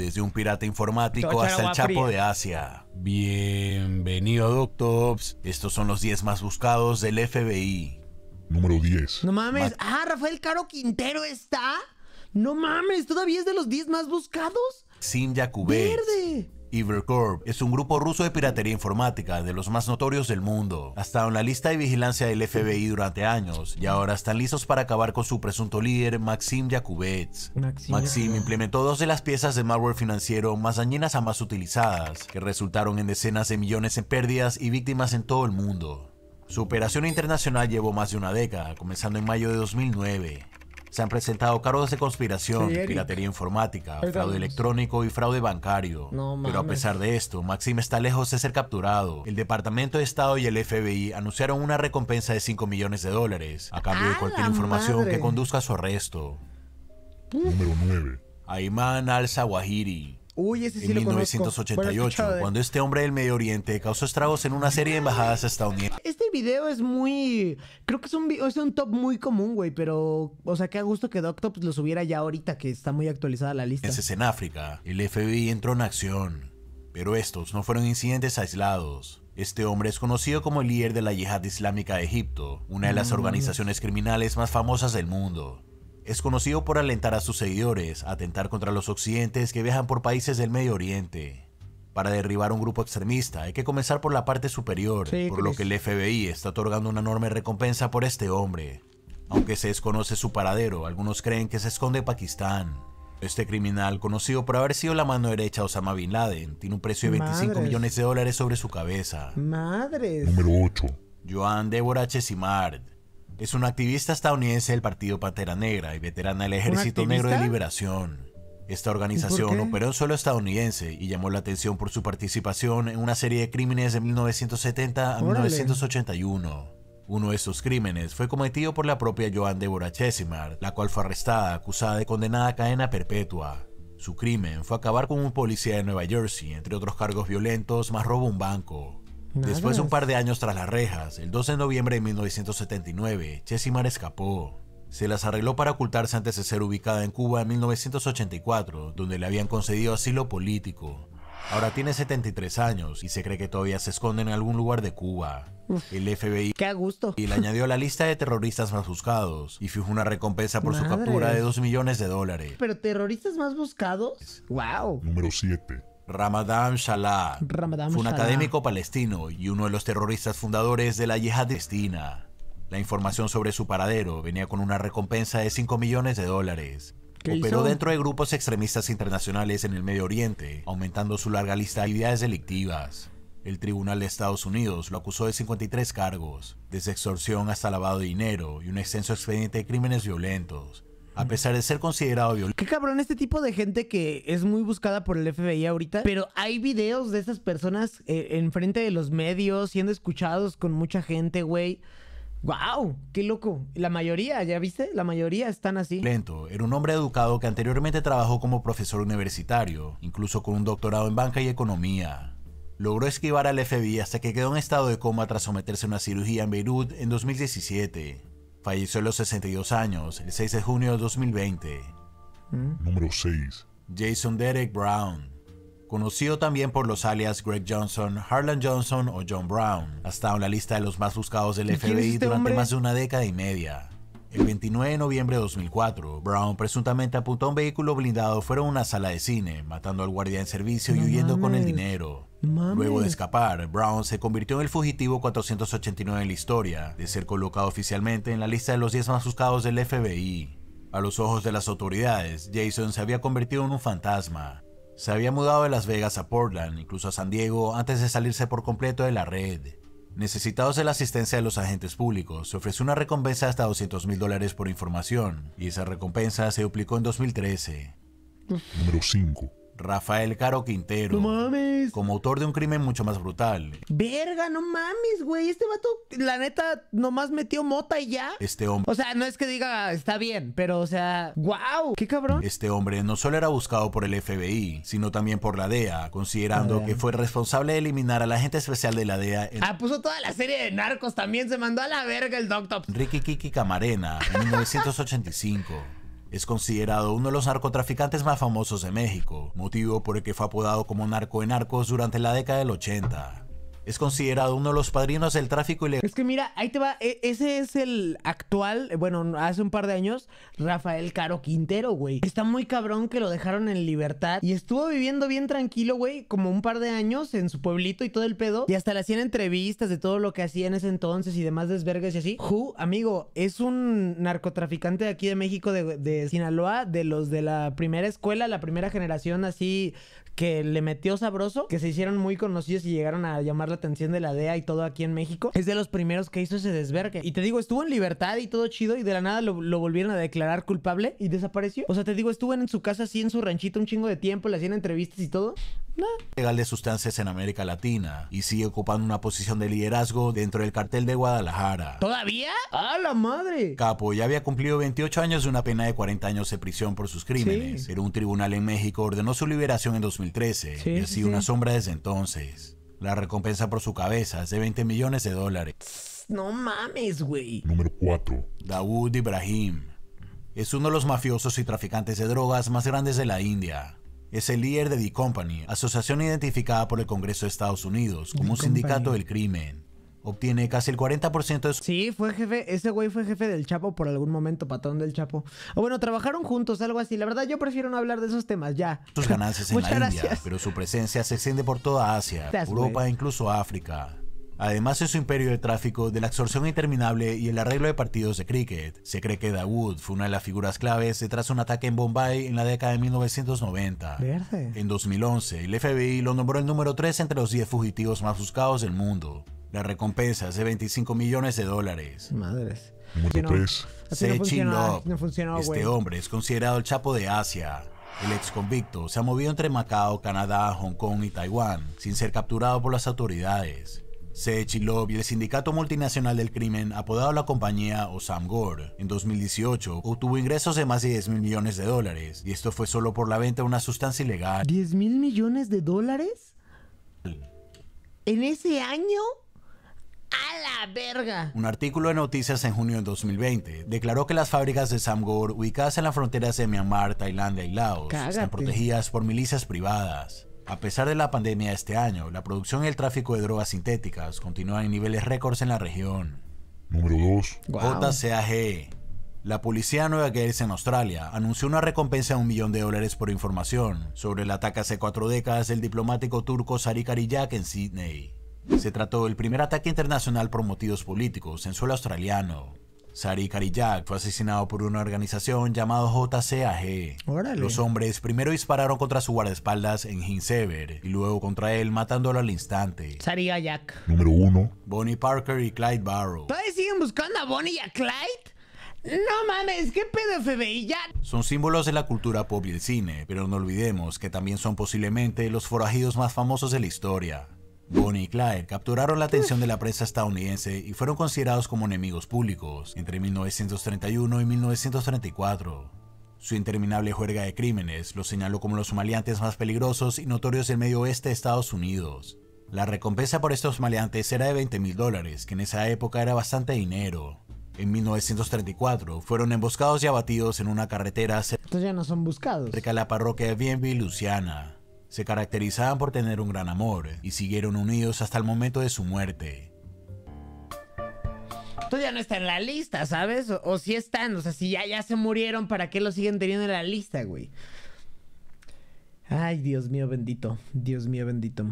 desde un pirata informático hasta el Chapo de Asia. Bienvenido, DocTops. Estos son los 10 más buscados del FBI. Número 10. No mames. ah, Rafael Caro Quintero está. No mames, todavía es de los 10 más buscados. Sin Yacubé. Verde. Evercorp es un grupo ruso de piratería informática de los más notorios del mundo. Ha estado en la lista de vigilancia del FBI durante años y ahora están listos para acabar con su presunto líder, Maxim Yakubets. Maxim, implementó dos de las piezas de malware financiero más dañinas a más utilizadas, que resultaron en decenas de millones en pérdidas y víctimas en todo el mundo. Su operación internacional llevó más de una década, comenzando en mayo de 2009. Se han presentado cargos de conspiración, piratería informática, fraude electrónico y fraude bancario. Pero a pesar de esto, Maxim está lejos de ser capturado. El Departamento de Estado y el FBI anunciaron una recompensa de 5 millones de dólares a cambio de cualquier información que conduzca a su arresto. Número 9. Ayman al Sawahiri. Uy, ese sí en 1988, cuando este hombre del Medio Oriente causó estragos en una serie de embajadas estadounidenses video es muy. Creo que es un, es un top muy común, güey. Pero, o sea, qué gusto que Doctops lo subiera ya ahorita, que está muy actualizada la lista. es en África. El FBI entró en acción. Pero estos no fueron incidentes aislados. Este hombre es conocido como el líder de la Yihad Islámica de Egipto, una de las organizaciones criminales más famosas del mundo. Es conocido por alentar a sus seguidores a atentar contra los occidentes que viajan por países del Medio Oriente para derribar un grupo extremista. Hay que comenzar por la parte superior, por lo que el FBI está otorgando una enorme recompensa por este hombre. Aunque se desconoce su paradero, algunos creen que se esconde en Pakistán. Este criminal, conocido por haber sido la mano derecha de Osama Bin Laden, tiene un precio de 25 millones de dólares sobre su cabeza. Madre Número 8. Joan Deborah Chesimard. Es una activista estadounidense del Partido Pantera Negra y veterana del Ejército Negro de Liberación. Esta organización operó en suelo estadounidense y llamó la atención por su participación en una serie de crímenes de 1970 a 1981. Uno de estos crímenes fue cometido por la propia Joan Deborah Chesimar, la cual fue arrestada, acusada y condenada a cadena perpetua. Su crimen fue acabar con un policía de Nueva Jersey, entre otros cargos violentos, más robo un banco. Después de un par de años tras las rejas, el 12 de noviembre de 1979, Chesimar escapó. Se las arregló para ocultarse antes de ser ubicada en Cuba en 1984, donde le habían concedido asilo político. Ahora tiene 73 años y se cree que todavía se esconde en algún lugar de Cuba. el FBI Y le añadió a la lista de terroristas más buscados y fijó una recompensa por su captura de 2 millones de dólares. ¿Pero terroristas más buscados? ¡Wow! Número 7. Ramadan Shalah fue un académico palestino y uno de los terroristas fundadores de la yihad palestina la información sobre su paradero. Venía con una recompensa de 5 millones de dólares. Operó dentro de grupos extremistas internacionales en el Medio Oriente, aumentando su larga lista de ideas delictivas. El Tribunal de Estados Unidos lo acusó de 53 cargos, desde extorsión hasta lavado de dinero y un extenso expediente de crímenes violentos. A pesar de ser considerado violento. Qué cabrón este tipo de gente que es muy buscada por el FBI ahorita. Pero hay videos de estas personas eh, enfrente de los medios, siendo escuchados con mucha gente, güey. ¡Wow! ¡Qué loco! La mayoría, ¿ya viste? La mayoría están así. Lento era un hombre educado que anteriormente trabajó como profesor universitario, incluso con un doctorado en banca y economía. Logró esquivar al FBI hasta que quedó en estado de coma tras someterse a una cirugía en Beirut en 2017. Falleció a los 62 años, el 6 de junio de 2020. Mm. Número 6. Jason Derek Brown conocido también por los alias Greg Johnson, Harlan Johnson o John Brown, ha estado en la lista de los más buscados del FBI este durante más de una década y media. El 29 de noviembre de 2004, Brown presuntamente apuntó a un vehículo blindado fuera de una sala de cine, matando al guardia en servicio y huyendo con el dinero. Luego de escapar, Brown se convirtió en el fugitivo 489 en la historia, de ser colocado oficialmente en la lista de los 10 más buscados del FBI. A los ojos de las autoridades, Jason se había convertido en un fantasma, se había mudado de Las Vegas a Portland, incluso a San Diego, antes de salirse por completo de la red. Necesitados de la asistencia de los agentes públicos, se ofreció una recompensa hasta 200 mil dólares por información, y esa recompensa se duplicó en 2013. Número 5. Rafael Caro Quintero. No mames. Como autor de un crimen mucho más brutal. Verga, no mames, güey. Este vato, la neta, nomás metió mota y ya. Este hombre. O sea, no es que diga está bien, pero o sea, wow, qué cabrón. Este hombre no solo era buscado por el FBI, sino también por la DEA, considerando que fue responsable de eliminar a la gente especial de la DEA. Ah, puso toda la serie de narcos también, se mandó a la verga el Doctor. Ricky Kiki Camarena, en 1985. Es considerado uno de los narcotraficantes más famosos de México, motivo por el que fue apodado como narco en arcos durante la década del 80 es considerado uno de los padrinos del tráfico ilegal. Es que mira, ahí te va, e, ese es el actual, bueno, hace un par de años, Rafael Caro Quintero, güey. Está muy cabrón que lo dejaron en libertad y estuvo viviendo bien tranquilo, güey, como un par de años en su pueblito y todo el pedo. Y hasta le hacían entrevistas de todo lo que hacía en ese entonces y demás desvergues y así. Ju, amigo, es un narcotraficante de aquí de México, de, Sinaloa, de los de la primera escuela, la primera generación así que le metió sabroso, que se hicieron muy conocidos y llegaron a llamar atención de la DEA y todo aquí en México, es de los primeros que hizo ese desvergue. Y te digo, estuvo en libertad y todo chido y de la nada lo, volvieron a declarar culpable y desapareció. O sea, te digo, estuvo en su casa así en su ranchito un chingo de tiempo, le hacían entrevistas y todo. ...no... Legal de sustancias en América Latina y sigue ocupando una posición de liderazgo dentro del cartel de Guadalajara. ¿Todavía? ¡A la madre! Capo ya había cumplido 28 años de una pena de 40 años de prisión por sus crímenes, pero un tribunal en México ordenó su liberación en 2013 y así una sombra desde entonces la recompensa por su cabeza, es de 20 millones de dólares. No mames, güey. Número 4. Dawood Ibrahim. Es uno de los mafiosos y traficantes de drogas más grandes de la India. Es el líder de The Company, asociación identificada por el Congreso de Estados Unidos como un sindicato del crimen obtiene casi el 40% de su... Sí, fue jefe, ese güey fue jefe del Chapo por algún momento, patrón del Chapo. O bueno, trabajaron juntos, algo así. La verdad yo prefiero no hablar de esos temas, ya. Sus ganancias en la India, pero su presencia se extiende por toda Asia, Europa e incluso África. Además de su imperio de tráfico, de la absorción interminable y el arreglo de partidos de cricket, se cree que Dawood fue una de las figuras claves detrás de un ataque en Bombay en la década de 1990. Verde. En 2011, el FBI lo nombró el número 3 entre los 10 fugitivos más buscados del mundo. La recompensa es de 25 millones de dólares. Madres. Mucho Se este hombre es considerado el Chapo de Asia. El ex convicto se ha movido entre Macao, Canadá, Hong Kong y Taiwán, sin ser capturado por las autoridades. Love y el sindicato multinacional del crimen, apodado la compañía Osam Gore, en 2018 obtuvo ingresos de más de 10 mil millones de dólares, y esto fue solo por la venta de una sustancia ilegal. ¿10 mil millones de dólares? ¿En ese año? Un artículo de noticias en junio de 2020 declaró que las fábricas de Samgor, ubicadas en las fronteras de Myanmar, Tailandia y Laos, están protegidas por milicias privadas. A pesar de la pandemia de este año, la producción y el tráfico de drogas sintéticas continúan en niveles récords en la región. Número 2. JCAG. La policía Nueva Gales en Australia anunció una recompensa de un millón de dólares por información sobre el ataque hace cuatro décadas del diplomático turco Sari Karijak en Sydney. Se trató del primer ataque internacional por motivos políticos en suelo australiano. Sari Karijak fue asesinado por una organización llamada JCAG. Los hombres primero dispararon contra su guardaespaldas en Hinsever y luego contra él matándolo al instante. Sari Karijak. Número uno. Bonnie Parker y Clyde Barrow. ¿Todavía siguen buscando a Bonnie y a Clyde? No mames, qué pedo FBI ya. Son símbolos de la cultura pop y el cine, pero no olvidemos que también son posiblemente los forajidos más famosos de la historia. Bonnie y Clyde capturaron la atención de la prensa estadounidense y fueron considerados como enemigos públicos entre 1931 y 1934. Su interminable juerga de crímenes los señaló como los maleantes más peligrosos y notorios del medio oeste de Estados Unidos. La recompensa por estos maleantes era de 20 mil dólares, que en esa época era bastante dinero. En 1934 fueron emboscados y abatidos en una carretera cerca, de la parroquia de Bienville, Luciana. Se caracterizaban por tener un gran amor y siguieron unidos hasta el momento de su muerte. Tú ya no está en la lista, ¿sabes? O, si están, o sea, si ya, ya se murieron, ¿para qué lo siguen teniendo en la lista, güey? Ay, Dios mío bendito, Dios mío bendito.